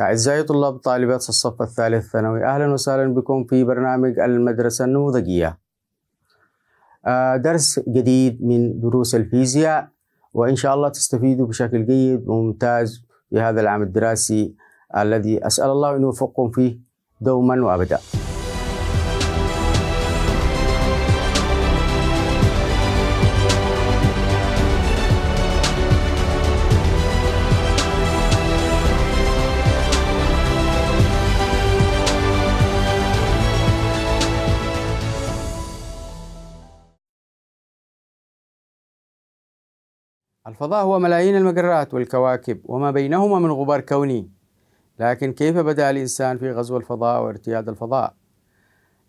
أعزائي طلاب طالبات الصف الثالث ثانوي أهلا وسهلا بكم في برنامج المدرسة النموذجية آه، درس جديد من دروس الفيزياء وإن شاء الله تستفيدوا بشكل جيد وممتاز في هذا العام الدراسي الذي أسأل الله أن يوفقكم فيه دوما وأبدا الفضاء هو ملايين المجرات والكواكب وما بينهما من غبار كوني لكن كيف بدأ الإنسان في غزو الفضاء وارتياد الفضاء؟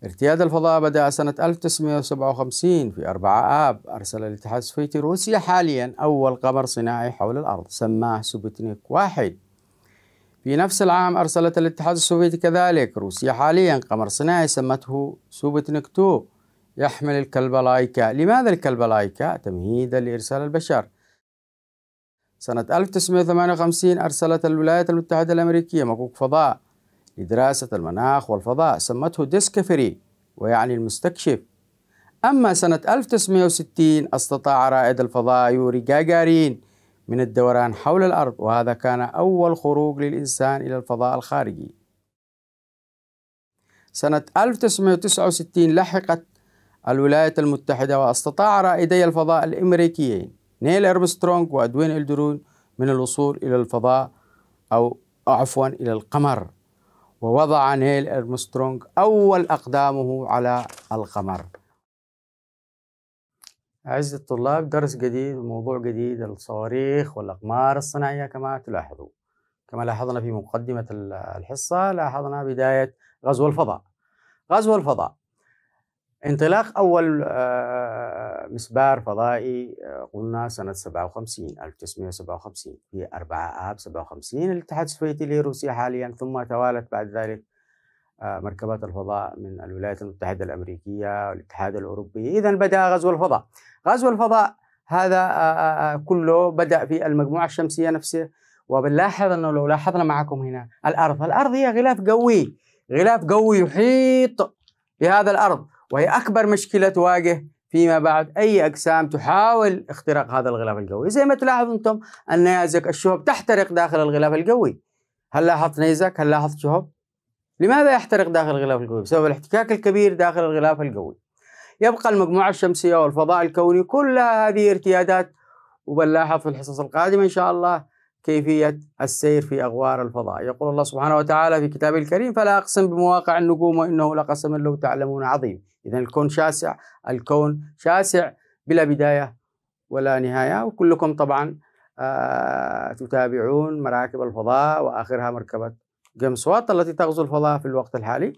ارتياد الفضاء بدأ سنة 1957 في 4 آب أرسل الاتحاد السوفيتي روسيا حاليا أول قمر صناعي حول الأرض سماه سوبوتنيك واحد في نفس العام أرسلت الاتحاد السوفيتي كذلك روسيا حاليا قمر صناعي سمته سوبوتنيك 2 يحمل الكلب لايكا لماذا الكلب لايكا؟ تمهيدا لإرسال البشر سنة 1958 أرسلت الولايات المتحدة الأمريكية مكوك فضاء لدراسة المناخ والفضاء سمته ديسكفري ويعني المستكشف أما سنة 1960 استطاع رائد الفضاء يوري جاجارين من الدوران حول الأرض وهذا كان أول خروج للإنسان إلى الفضاء الخارجي سنة 1969 لحقت الولايات المتحدة واستطاع رائدي الفضاء الأمريكيين نيل أرمسترونغ وأدوين إلدرون من الوصول إلى الفضاء أو عفوا إلى القمر ووضع نيل أرمسترونغ أول أقدامه على القمر أعزائي الطلاب درس جديد وموضوع جديد الصواريخ والأقمار الصناعية كما تلاحظوا كما لاحظنا في مقدمة الحصة لاحظنا بداية غزو الفضاء غزو الفضاء انطلاق أول آه، مسبار فضائي آه، قلنا سنة 57 1957 في 4 آب 57 الاتحاد السوفيتي لروسيا حاليا ثم توالت بعد ذلك آه، مركبات الفضاء من الولايات المتحدة الأمريكية والاتحاد الأوروبي إذا بدأ غزو الفضاء غزو الفضاء هذا آه، كله بدأ في المجموعة الشمسية نفسها وبنلاحظ أنه لو لاحظنا معكم هنا الأرض الأرض هي غلاف قوي غلاف قوي يحيط بهذا الأرض وهي أكبر مشكلة تواجه فيما بعد أي أجسام تحاول اختراق هذا الغلاف الجوي زي ما تلاحظ أنتم النيازك الشهب تحترق داخل الغلاف الجوي هل لاحظت نيزك؟ هل لاحظت شهب؟ لماذا يحترق داخل الغلاف الجوي؟ بسبب الاحتكاك الكبير داخل الغلاف الجوي يبقى المجموعة الشمسية والفضاء الكوني كل هذه ارتيادات وبنلاحظ في الحصص القادمة إن شاء الله كيفية السير في أغوار الفضاء يقول الله سبحانه وتعالى في كتابه الكريم فلا أقسم بمواقع النجوم وإنه لقسم لو تعلمون عظيم إذا الكون شاسع الكون شاسع بلا بداية ولا نهاية وكلكم طبعا آه تتابعون مراكب الفضاء وآخرها مركبة جمسوات التي تغزو الفضاء في الوقت الحالي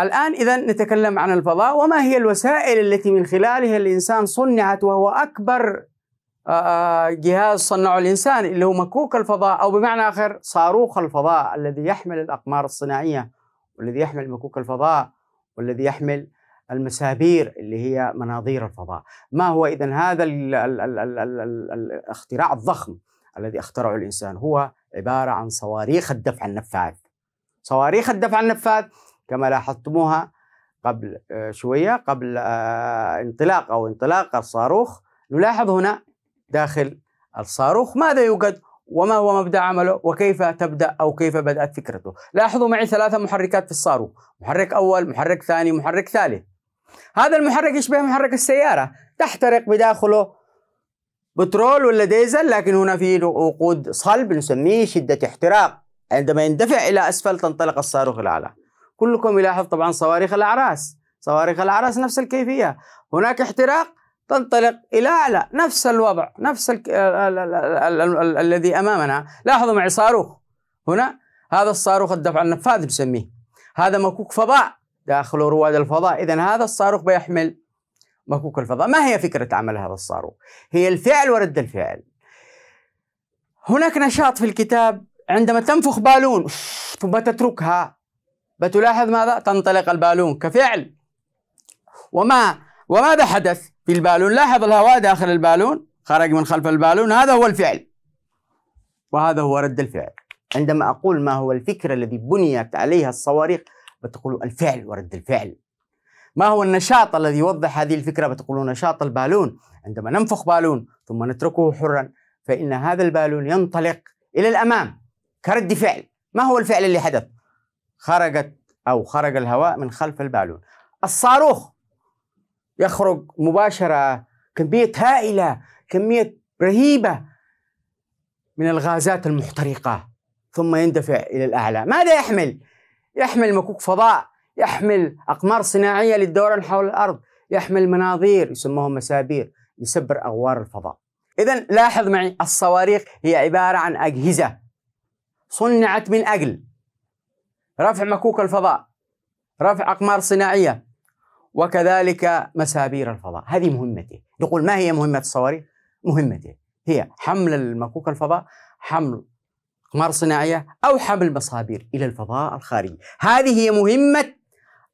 الآن إذا نتكلم عن الفضاء وما هي الوسائل التي من خلالها الإنسان صنعت وهو أكبر جهاز صنعه الإنسان اللي هو مكوك الفضاء أو بمعنى آخر صاروخ الفضاء الذي يحمل الأقمار الصناعية والذي يحمل مكوك الفضاء والذي يحمل المسابير اللي هي مناظير الفضاء ما هو إذا هذا الاختراع الضخم الذي اخترعه الإنسان هو عبارة عن صواريخ الدفع النفاذ صواريخ الدفع النفاذ كما لاحظتموها قبل آه، شوية قبل آه، انطلاق أو انطلاق الصاروخ نلاحظ هنا داخل الصاروخ ماذا يوجد وما هو مبدأ عمله وكيف تبدأ أو كيف بدأت فكرته لاحظوا معي ثلاثة محركات في الصاروخ محرك أول محرك ثاني محرك ثالث هذا المحرك يشبه محرك السيارة تحترق بداخله بترول ولا ديزل لكن هنا في وقود صلب نسميه شدة احتراق عندما يندفع إلى أسفل تنطلق الصاروخ الأعلى كلكم يلاحظ طبعا صواريخ الأعراس صواريخ الأعراس نفس الكيفية هناك احتراق تنطلق إلى أعلى نفس الوضع نفس آه، الذي أمامنا لاحظوا معي صاروخ هنا هذا الصاروخ الدفع النفاذ بسميه هذا مكوك فضاء داخله رواد الفضاء إذا هذا الصاروخ بيحمل مكوك الفضاء ما هي فكرة عمل هذا الصاروخ هي الفعل ورد الفعل هناك نشاط في الكتاب عندما تنفخ بالون ثم تتركها بتلاحظ ماذا تنطلق البالون كفعل وما وماذا حدث في البالون لاحظ الهواء داخل البالون خرج من خلف البالون هذا هو الفعل وهذا هو رد الفعل عندما أقول ما هو الفكرة الذي بنيت عليها الصواريخ بتقول الفعل ورد الفعل ما هو النشاط الذي يوضح هذه الفكرة بتقول نشاط البالون عندما ننفخ بالون ثم نتركه حرا فإن هذا البالون ينطلق إلى الأمام كرد فعل ما هو الفعل اللي حدث خرجت أو خرج الهواء من خلف البالون الصاروخ يخرج مباشرة كمية هائلة كمية رهيبة من الغازات المحترقة ثم يندفع إلى الأعلى ماذا يحمل؟ يحمل مكوك فضاء يحمل أقمار صناعية للدوران حول الأرض يحمل مناظير يسموهم مسابير يسبر أغوار الفضاء إذا لاحظ معي الصواريخ هي عبارة عن أجهزة صنعت من أجل رفع مكوك الفضاء رفع أقمار صناعية وكذلك مسابير الفضاء هذه مهمته نقول ما هي مهمة الصواريخ؟ مهمته هي حمل المكوك الفضاء حمل قمار صناعية أو حمل مصابير إلى الفضاء الخارجي هذه هي مهمة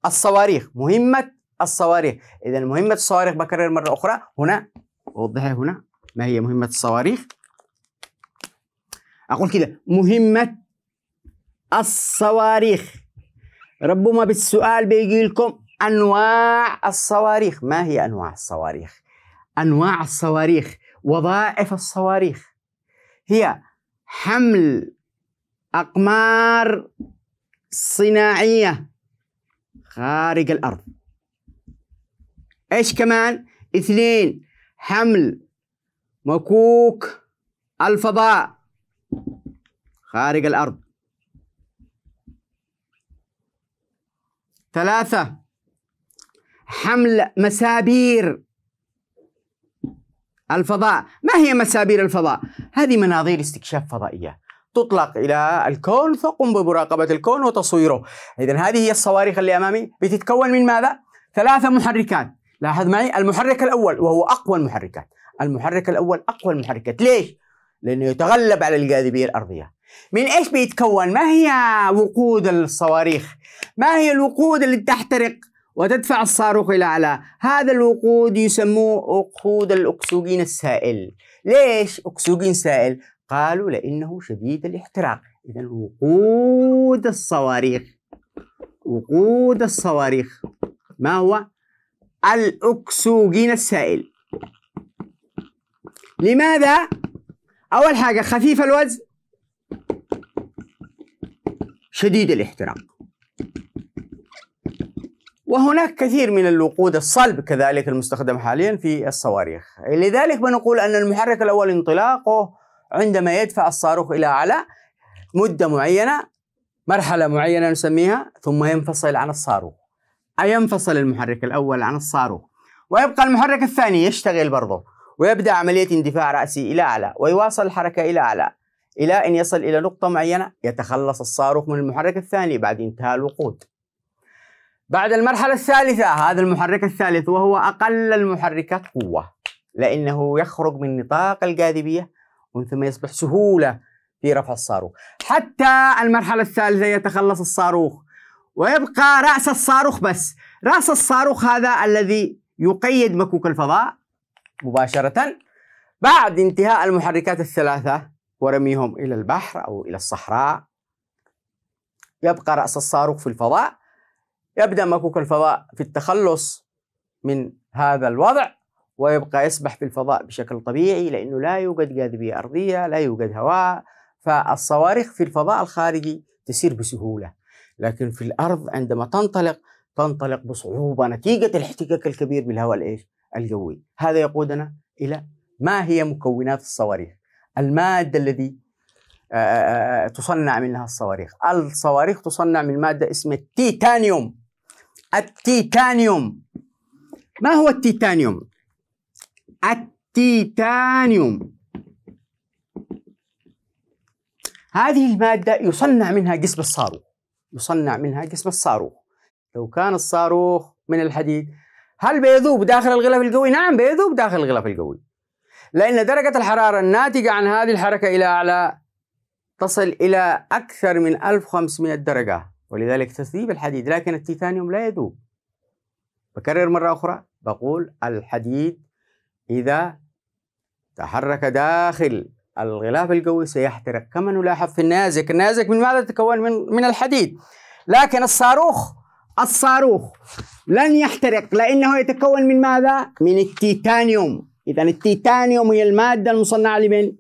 الصواريخ مهمة الصواريخ إذا مهمة الصواريخ بكرر مرة أخرى هنا أوضحها هنا ما هي مهمة الصواريخ أقول كده مهمة الصواريخ ربما بالسؤال بيجي لكم أنواع الصواريخ ما هي أنواع الصواريخ؟ أنواع الصواريخ وظائف الصواريخ هي حمل أقمار صناعية خارج الأرض إيش كمان؟ اثنين حمل مكوك الفضاء خارج الأرض ثلاثة حمل مسابير الفضاء ما هي مسابير الفضاء؟ هذه مناظير استكشاف فضائية تطلق إلى الكون فقم بمراقبة الكون وتصويره إذا هذه هي الصواريخ اللي أمامي بتتكون من ماذا؟ ثلاثة محركات لاحظ معي المحرك الأول وهو أقوى المحركات المحرك الأول أقوى المحركات ليش؟ لأنه يتغلب على الجاذبية الأرضية من إيش بيتكون؟ ما هي وقود الصواريخ؟ ما هي الوقود اللي تحترق وتدفع الصاروخ إلى أعلى هذا الوقود يسموه وقود الأكسجين السائل ليش أكسجين سائل؟ قالوا لأنه شديد الاحتراق إذا وقود الصواريخ وقود الصواريخ ما هو؟ الأكسجين السائل لماذا؟ أول حاجة خفيف الوزن شديد الاحتراق وهناك كثير من الوقود الصلب كذلك المستخدم حاليا في الصواريخ لذلك بنقول أن المحرك الأول انطلاقه عندما يدفع الصاروخ إلى أعلى مدة معينة مرحلة معينة نسميها ثم ينفصل عن الصاروخ أي ينفصل المحرك الأول عن الصاروخ ويبقى المحرك الثاني يشتغل برضه ويبدأ عملية اندفاع رأسي إلى أعلى ويواصل الحركة إلى أعلى إلى أن يصل إلى نقطة معينة يتخلص الصاروخ من المحرك الثاني بعد انتهاء الوقود بعد المرحلة الثالثة هذا المحرك الثالث وهو أقل المحركات قوة لأنه يخرج من نطاق الجاذبية ومن ثم يصبح سهولة في رفع الصاروخ حتى المرحلة الثالثة يتخلص الصاروخ ويبقى رأس الصاروخ بس رأس الصاروخ هذا الذي يقيد مكوك الفضاء مباشرة بعد انتهاء المحركات الثلاثة ورميهم إلى البحر أو إلى الصحراء يبقى رأس الصاروخ في الفضاء يبدأ مكوك الفضاء في التخلص من هذا الوضع ويبقى يسبح في الفضاء بشكل طبيعي لأنه لا يوجد جاذبية أرضية لا يوجد هواء فالصواريخ في الفضاء الخارجي تسير بسهولة لكن في الأرض عندما تنطلق تنطلق بصعوبة نتيجة الاحتكاك الكبير بالهواء الإيش؟ الجوي هذا يقودنا إلى ما هي مكونات الصواريخ المادة الذي تصنع منها الصواريخ الصواريخ تصنع من مادة اسمها التيتانيوم التيتانيوم ما هو التيتانيوم التيتانيوم هذه المادة يصنع منها جسم الصاروخ يصنع منها جسم الصاروخ لو كان الصاروخ من الحديد هل بيذوب داخل الغلاف الجوي؟ نعم بيذوب داخل الغلاف الجوي لأن درجة الحرارة الناتجة عن هذه الحركة إلى أعلى تصل إلى أكثر من 1500 درجة ولذلك تسذيب الحديد لكن التيتانيوم لا يذوب بكرر مرة أخرى بقول الحديد إذا تحرك داخل الغلاف القوي سيحترق كما نلاحظ في النازك النازك من ماذا تتكون من, من الحديد لكن الصاروخ الصاروخ لن يحترق لأنه يتكون من ماذا؟ من التيتانيوم إذا التيتانيوم هي المادة المصنعة لمن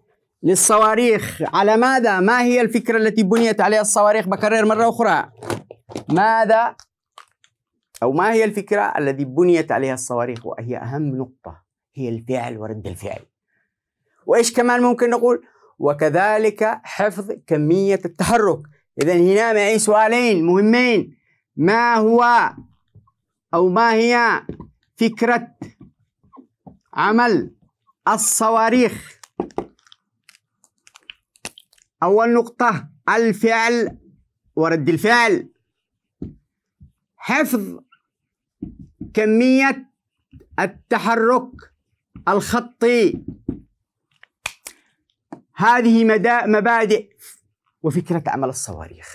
للصواريخ على ماذا؟ ما هي الفكرة التي بنيت عليها الصواريخ؟ بكرر مرة أخرى ماذا أو ما هي الفكرة التي بنيت عليها الصواريخ وهي أهم نقطة هي الفعل ورد الفعل وإيش كمان ممكن نقول وكذلك حفظ كمية التحرك إذا هنا معي سؤالين مهمين ما هو أو ما هي فكرة عمل الصواريخ أول نقطة الفعل ورد الفعل حفظ كمية التحرك الخطي هذه مبادئ وفكرة عمل الصواريخ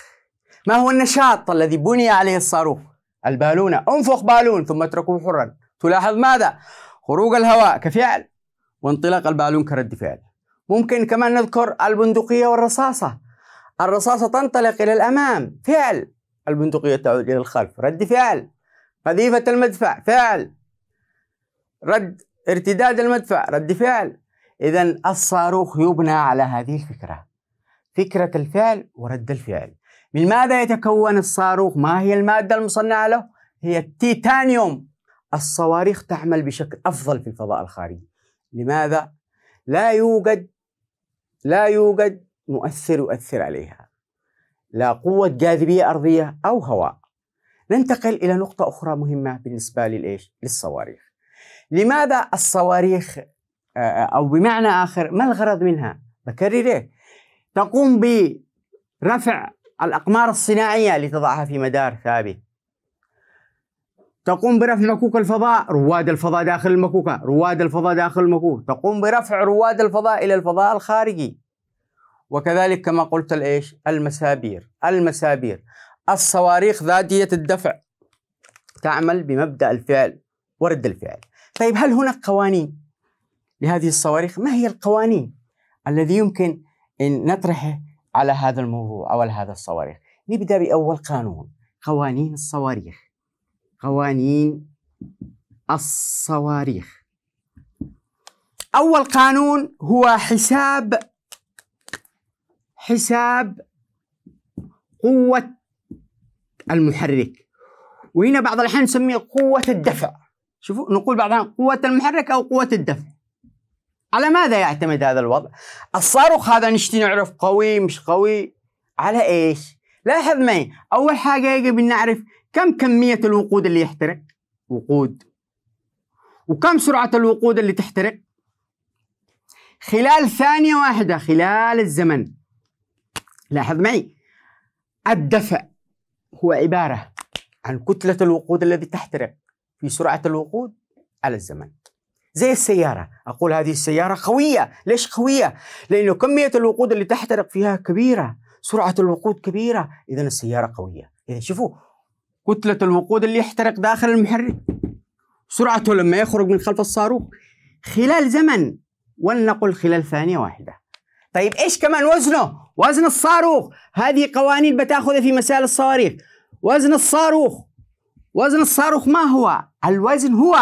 ما هو النشاط الذي بني عليه الصاروخ البالونة انفخ بالون ثم اتركه حرا تلاحظ ماذا خروج الهواء كفعل وانطلاق البالون كرد فعل ممكن كمان نذكر البندقية والرصاصة الرصاصة تنطلق إلى الأمام فعل البندقية تعود إلى الخلف رد فعل قذيفة المدفع فعل رد ارتداد المدفع رد فعل إذا الصاروخ يبنى على هذه الفكرة فكرة الفعل ورد الفعل من ماذا يتكون الصاروخ؟ ما هي المادة المصنعة له؟ هي التيتانيوم الصواريخ تعمل بشكل أفضل في الفضاء الخارجي لماذا؟ لا يوجد لا يوجد مؤثر يؤثر عليها لا قوة جاذبية أرضية أو هواء ننتقل إلى نقطة أخرى مهمة بالنسبة للإيش؟ للصواريخ لماذا الصواريخ آه، آه، أو بمعنى آخر ما الغرض منها؟ بكرر تقوم برفع الأقمار الصناعية لتضعها في مدار ثابت تقوم برفع مكوك الفضاء رواد الفضاء داخل المكوكة رواد الفضاء داخل المكوك تقوم برفع رواد الفضاء إلى الفضاء الخارجي وكذلك كما قلت الإيش المسابير المسابير الصواريخ ذاتية الدفع تعمل بمبدأ الفعل ورد الفعل طيب هل هناك قوانين لهذه الصواريخ ما هي القوانين الذي يمكن أن نطرحه على هذا الموضوع أو على هذا الصواريخ نبدأ بأول قانون قوانين الصواريخ قوانين الصواريخ أول قانون هو حساب حساب قوة المحرك وهنا بعض الأحيان نسميه قوة الدفع شوفوا نقول بعضنا قوة المحرك أو قوة الدفع على ماذا يعتمد هذا الوضع؟ الصاروخ هذا نشتي نعرف قوي مش قوي على ايش؟ لاحظ معي اول حاجة يجب ان نعرف كم كمية الوقود اللي يحترق؟ وقود وكم سرعة الوقود اللي تحترق؟ خلال ثانية واحدة خلال الزمن لاحظ معي الدفع هو عبارة عن كتلة الوقود الذي تحترق في سرعة الوقود على الزمن زي السيارة أقول هذه السيارة قوية ليش قوية؟ لأنه كمية الوقود اللي تحترق فيها كبيرة سرعة الوقود كبيرة إذا السيارة قوية إذا شوفوا كتلة الوقود اللي يحترق داخل المحرك سرعته لما يخرج من خلف الصاروخ خلال زمن ولنقل خلال ثانية واحدة طيب ايش كمان وزنه وزن الصاروخ هذه قوانين بتاخذها في مسائل الصواريخ وزن الصاروخ وزن الصاروخ ما هو الوزن هو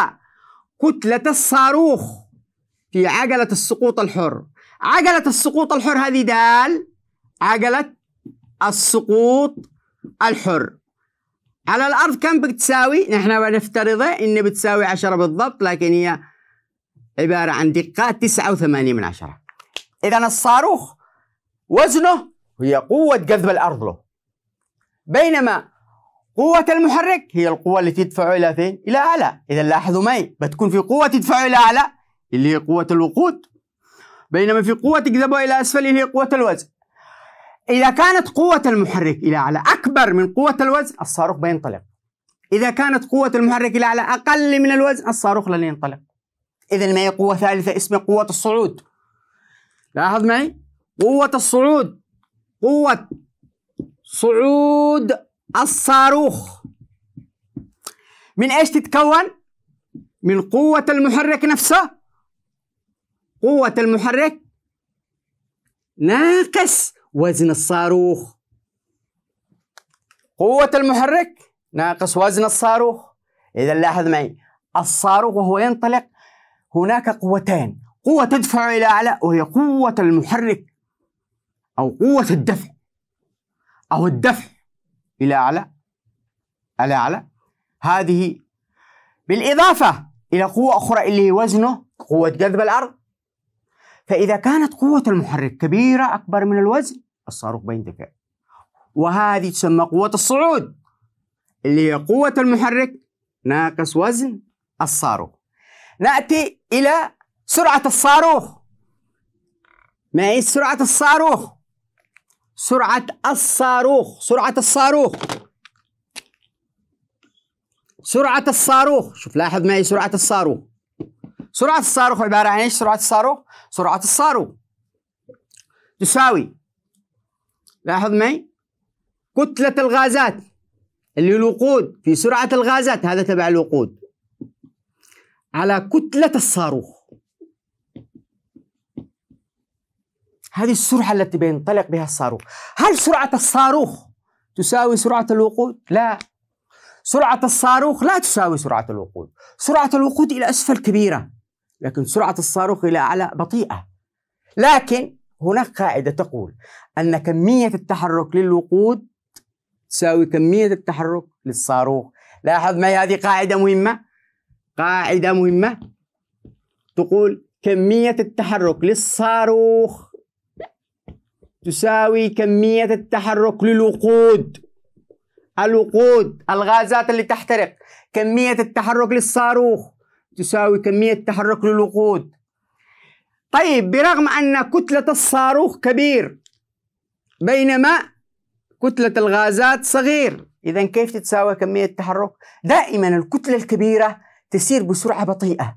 كتلة الصاروخ في عجلة السقوط الحر عجلة السقوط الحر هذه دال عجلة السقوط الحر على الأرض كم بتساوي؟ نحن نفترض إن بتساوي عشرة بالضبط لكن هي عبارة عن تسعة وثمانية من عشرة إذا الصاروخ وزنه هي قوة جذب الأرض له بينما قوة المحرك هي القوة التي تدفع إلى فين؟ إلى أعلى إذا لاحظوا معي بتكون في قوة تدفع إلى أعلى اللي هي قوة الوقود بينما في قوة تجذبها إلى أسفل اللي هي قوة الوزن إذا كانت قوة المحرك إلى أعلى أكبر من قوة الوزن الصاروخ بينطلق إذا كانت قوة المحرك إلى أعلى أقل من الوزن الصاروخ لن ينطلق إذا ما هي قوة ثالثة اسمها قوة الصعود لاحظ معي قوة الصعود قوة صعود الصاروخ من ايش تتكون؟ من قوة المحرك نفسه قوة المحرك ناقص وزن الصاروخ قوة المحرك ناقص وزن الصاروخ إذا لاحظ معي الصاروخ وهو ينطلق هناك قوتان قوة تدفع إلى أعلى وهي قوة المحرك أو قوة الدفع أو الدفع إلى أعلى إلى أعلى هذه بالإضافة إلى قوة أخرى اللي هي وزنه قوة جذب الأرض فإذا كانت قوة المحرك كبيرة أكبر من الوزن الصاروخ بيندفع وهذه تسمى قوة الصعود اللي هي قوة المحرك ناقص وزن الصاروخ نأتي إلى سرعة الصاروخ ما هي سرعة الصاروخ؟ سرعة الصاروخ سرعة الصاروخ سرعة الصاروخ شوف لاحظ ما هي سرعة الصاروخ سرعة الصاروخ عبارة عن ايش سرعة الصاروخ؟ سرعة الصاروخ تساوي لاحظ معي كتلة الغازات اللي الوقود في سرعة الغازات هذا تبع الوقود على كتلة الصاروخ هذه السرعة التي بينطلق بها الصاروخ هل سرعة الصاروخ تساوي سرعة الوقود؟ لا سرعة الصاروخ لا تساوي سرعة الوقود سرعة الوقود إلى أسفل كبيرة لكن سرعة الصاروخ إلى أعلى بطيئة لكن هناك قاعدة تقول أن كمية التحرك للوقود تساوي كمية التحرك للصاروخ لاحظ معي هذه قاعدة مهمة قاعدة مهمة تقول كمية التحرك للصاروخ تساوي كمية التحرك للوقود الوقود الغازات اللي تحترق كمية التحرك للصاروخ تساوي كمية تحرك للوقود طيب برغم أن كتلة الصاروخ كبير بينما كتلة الغازات صغير إذا كيف تتساوى كمية التحرك؟ دائما الكتلة الكبيرة تسير بسرعة بطيئة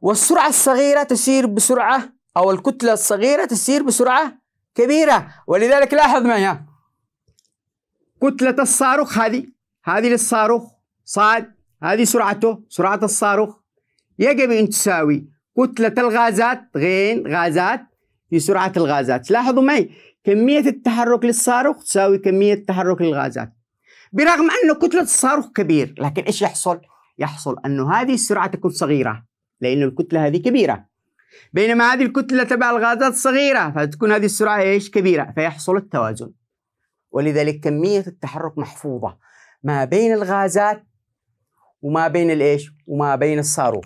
والسرعة الصغيرة تسير بسرعة أو الكتلة الصغيرة تسير بسرعة كبيرة ولذلك لاحظ معي كتلة الصاروخ هذه هذه للصاروخ صاد هذه سرعته سرعة الصاروخ يجب أن تساوي كتلة الغازات غين غازات في سرعة الغازات لاحظوا معي كمية التحرك للصاروخ تساوي كمية التحرك للغازات برغم أن كتلة الصاروخ كبير لكن إيش يحصل؟ يحصل يحصل ان هذه السرعة تكون صغيرة لأن الكتلة هذه كبيرة بينما هذه الكتلة تبع الغازات صغيرة فتكون هذه السرعة إيش كبيرة فيحصل التوازن ولذلك كمية التحرك محفوظة ما بين الغازات وما بين الايش وما بين الصاروخ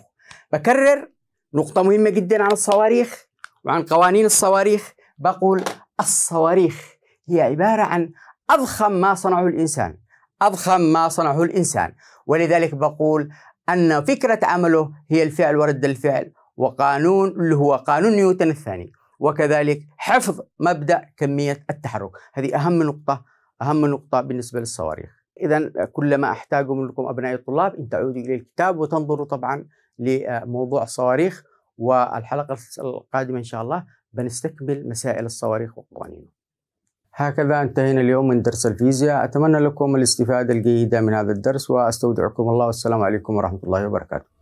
بكرر نقطة مهمة جدا عن الصواريخ وعن قوانين الصواريخ بقول الصواريخ هي عبارة عن أضخم ما صنعه الإنسان أضخم ما صنعه الإنسان ولذلك بقول أن فكرة عمله هي الفعل ورد الفعل وقانون اللي هو قانون نيوتن الثاني وكذلك حفظ مبدأ كمية التحرك هذه أهم نقطة أهم نقطة بالنسبة للصواريخ إذا كل ما أحتاجه منكم أبنائي الطلاب أن تعودوا إلى الكتاب وتنظروا طبعا لموضوع الصواريخ والحلقة القادمة إن شاء الله بنستكمل مسائل الصواريخ وقوانينه هكذا انتهينا اليوم من درس الفيزياء أتمنى لكم الاستفادة الجيدة من هذا الدرس وأستودعكم الله والسلام عليكم ورحمة الله وبركاته